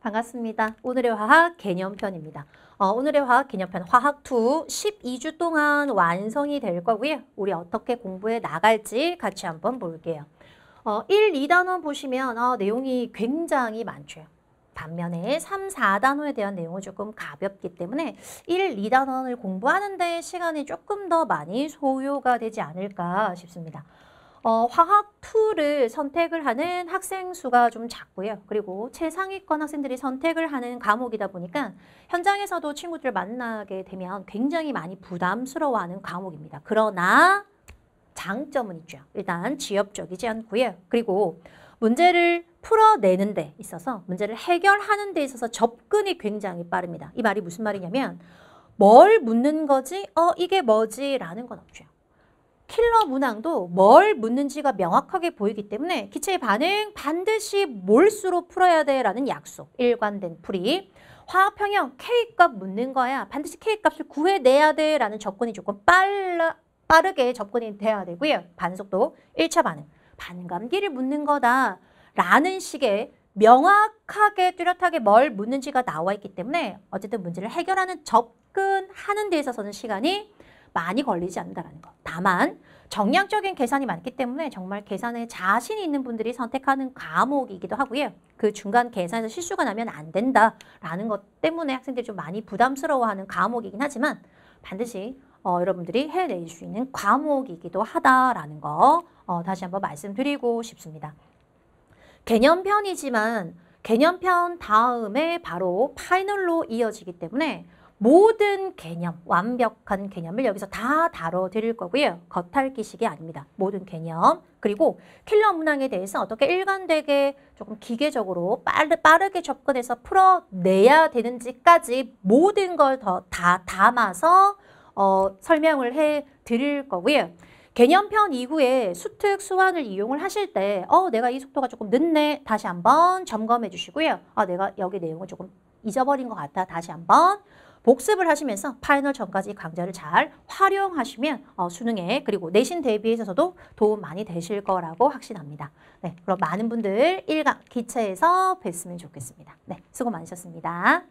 반갑습니다. 오늘의 화학 개념편입니다. 어, 오늘의 화학 개념편 화학 2 12주 동안 완성이 될 거고요. 우리 어떻게 공부해 나갈지 같이 한번 볼게요. 어, 1, 2단원 보시면 어, 내용이 굉장히 많죠. 반면에 3, 4단원에 대한 내용은 조금 가볍기 때문에 1, 2단원을 공부하는 데 시간이 조금 더 많이 소요가 되지 않을까 싶습니다. 어, 화학2를 선택을 하는 학생 수가 좀 작고요. 그리고 최상위권 학생들이 선택을 하는 과목이다 보니까 현장에서도 친구들 만나게 되면 굉장히 많이 부담스러워하는 과목입니다. 그러나 장점은 있죠. 일단 지엽적이지 않고요. 그리고 문제를 풀어내는 데 있어서 문제를 해결하는 데 있어서 접근이 굉장히 빠릅니다. 이 말이 무슨 말이냐면 뭘 묻는 거지? 어, 이게 뭐지? 라는 건 없죠. 킬러 문항도 뭘 묻는지가 명확하게 보이기 때문에 기체의 반응 반드시 몰수로 풀어야 돼라는 약속, 일관된 풀이 화학평형 K값 묻는 거야. 반드시 K값을 구해내야 돼라는 접근이 조금 빨라, 빠르게 접근이 돼야 되고요. 반속도, 1차 반응, 반감기를 묻는 거다 라는 식의 명확하게 뚜렷하게 뭘 묻는지가 나와 있기 때문에 어쨌든 문제를 해결하는 접근하는 데 있어서는 시간이 많이 걸리지 않는다는 것. 다만 정량적인 계산이 많기 때문에 정말 계산에 자신 이 있는 분들이 선택하는 과목이기도 하고요. 그 중간 계산에서 실수가 나면 안 된다라는 것 때문에 학생들이 좀 많이 부담스러워하는 과목이긴 하지만 반드시 어, 여러분들이 해낼 수 있는 과목이기도 하다라는 거 어, 다시 한번 말씀드리고 싶습니다. 개념편이지만 개념편 다음에 바로 파이널로 이어지기 때문에 모든 개념, 완벽한 개념을 여기서 다 다뤄드릴 거고요. 겉핥기식이 아닙니다. 모든 개념. 그리고 킬러 문항에 대해서 어떻게 일관되게 조금 기계적으로 빠르, 빠르게 접근해서 풀어내야 되는지까지 모든 걸 더 다 담아서 어, 설명을 해드릴 거고요. 개념편 이후에 수특, 수환을 이용을 하실 때 어, 내가 이 속도가 조금 늦네. 다시 한번 점검해 주시고요. 아, 내가 여기 내용을 조금 잊어버린 것 같다. 다시 한번 복습을 하시면서 파이널 전까지 강좌를 잘 활용하시면 어, 수능에 그리고 내신 대비에 있어서도 도움 많이 되실 거라고 확신합니다. 네, 그럼 많은 분들 1강 기체에서 뵀으면 좋겠습니다. 네, 수고 많으셨습니다.